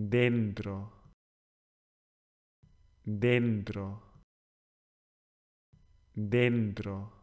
dentro, dentro, dentro.